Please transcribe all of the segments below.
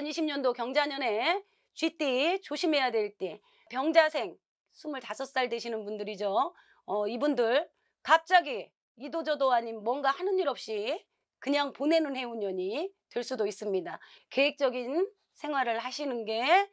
2020년도 경자년에 쥐띠 조심해야 될 띠, 병자생 25살 되시는 분들이죠. 어, 이분들 갑자기 이도저도 아닌 뭔가 하는 일 없이 그냥 보내는 해운년이 될 수도 있습니다. 계획적인 생활을 하시는 게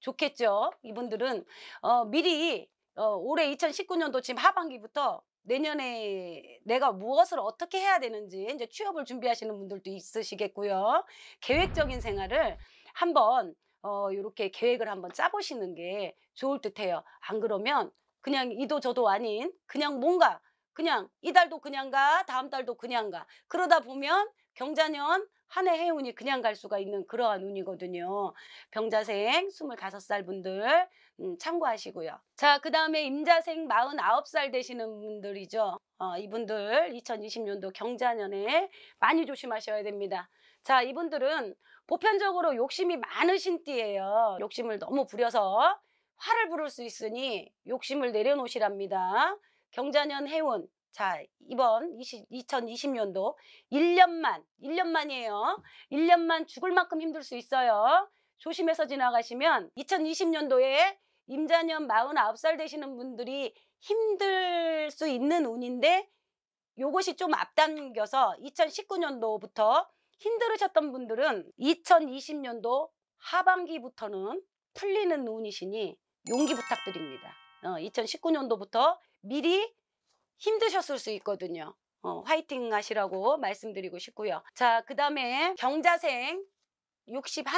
좋겠죠. 이분들은 어, 미리 어, 올해 2019년도 지금 하반기부터 내년에 내가 무엇을 어떻게 해야 되는지 이제 취업을 준비하시는 분들도 있으시겠고요. 계획적인 생활을 한번 어 이렇게 계획을 한번 짜보시는 게 좋을 듯해요. 안 그러면 그냥 이도 저도 아닌 그냥 뭔가 그냥 이달도 그냥 가 다음 달도 그냥 가 그러다 보면 경자년 한해 해운이 그냥 갈 수가 있는 그러한 운이거든요. 병자생 25살 분들 음, 참고하시고요. 자, 그 다음에 임자생 49살 되시는 분들이죠. 어, 이분들 2020년도 경자년에 많이 조심하셔야 됩니다. 자, 이분들은 보편적으로 욕심이 많으신 띠예요. 욕심을 너무 부려서 화를 부를 수 있으니 욕심을 내려놓으시랍니다. 경자년 해운 자, 이번 20, 2020년도 1년만, 1년만이에요. 1년만 죽을 만큼 힘들 수 있어요. 조심해서 지나가시면 2020년도에 임자년 49살 되시는 분들이 힘들 수 있는 운인데 요것이 좀 앞당겨서 2019년도부터 힘들으셨던 분들은 2020년도 하반기부터는 풀리는 운이시니 용기 부탁드립니다. 어, 2019년도부터 미리 힘드셨을 수 있거든요. 어, 화이팅 하시라고 말씀드리고 싶고요. 자, 그 다음에 경자생 61.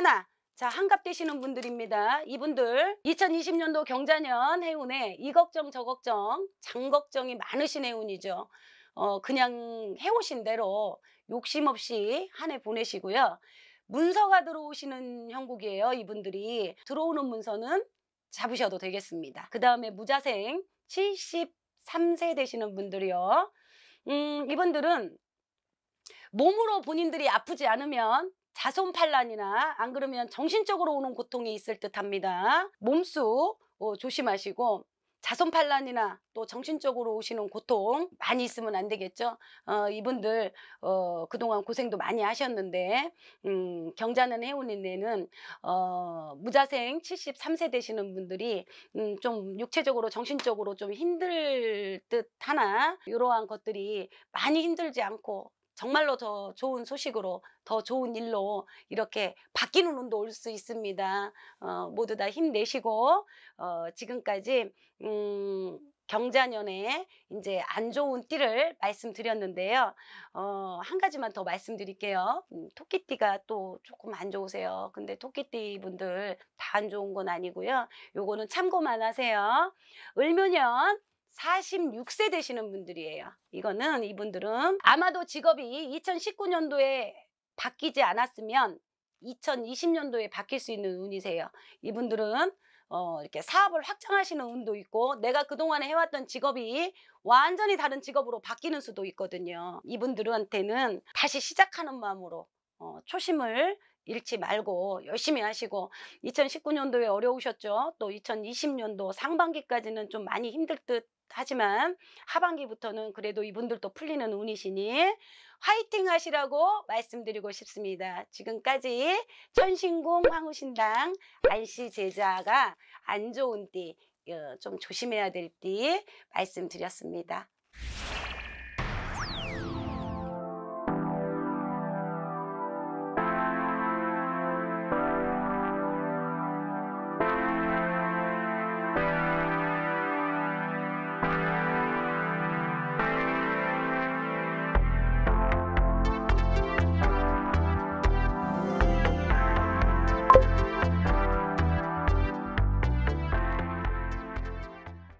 자, 한갑 되시는 분들입니다. 이분들 2020년도 경자년 해운에 이 걱정 저 걱정 장 걱정이 많으신 해운이죠. 어, 그냥 해오신 대로 욕심 없이 한 해 보내시고요. 문서가 들어오시는 형국이에요. 이분들이 들어오는 문서는 잡으셔도 되겠습니다. 그 다음에 무자생 70 3세 되시는 분들이요. 음, 이분들은 몸으로 본인들이 아프지 않으면 자손팔란이나 안 그러면 정신적으로 오는 고통이 있을 듯합니다. 몸수 어, 조심하시고 자손 반란이나 또 정신적으로 오시는 고통 많이 있으면 안 되겠죠. 어, 이분들 어, 그동안 고생도 많이 하셨는데 음, 경자는 해운인내는 어, 무자생 73세 되시는 분들이 음, 좀 육체적으로 정신적으로 좀 힘들 듯 하나 이러한 것들이 많이 힘들지 않고 정말로 더 좋은 소식으로 더 좋은 일로 이렇게 바뀌는 운도 올 수 있습니다. 어, 모두 다 힘내시고 어, 지금까지 음, 경자년에 이제 안 좋은 띠를 말씀드렸는데요. 어, 한 가지만 더 말씀드릴게요. 음, 토끼띠가 또 조금 안 좋으세요. 근데 토끼띠 분들 다 안 좋은 건 아니고요. 요거는 참고만 하세요. 을묘년 46세 되시는 분들이에요. 이거는 이분들은 아마도 직업이 2019년도에 바뀌지 않았으면 2020년도에 바뀔 수 있는 운이세요. 이분들은 어, 이렇게 사업을 확장하시는 운도 있고 내가 그동안에 해왔던 직업이 완전히 다른 직업으로 바뀌는 수도 있거든요. 이분들한테는 다시 시작하는 마음으로 어, 초심을 잃지 말고 열심히 하시고 2019년도에 어려우셨죠. 또 2020년도 상반기까지는 좀 많이 힘들 듯 하지만 하반기부터는 그래도 이분들도 풀리는 운이시니 화이팅 하시라고 말씀드리고 싶습니다. 지금까지 천신궁 황후신당 안씨 제자가 안 좋은 띠, 어, 좀 조심해야 될 띠 말씀드렸습니다.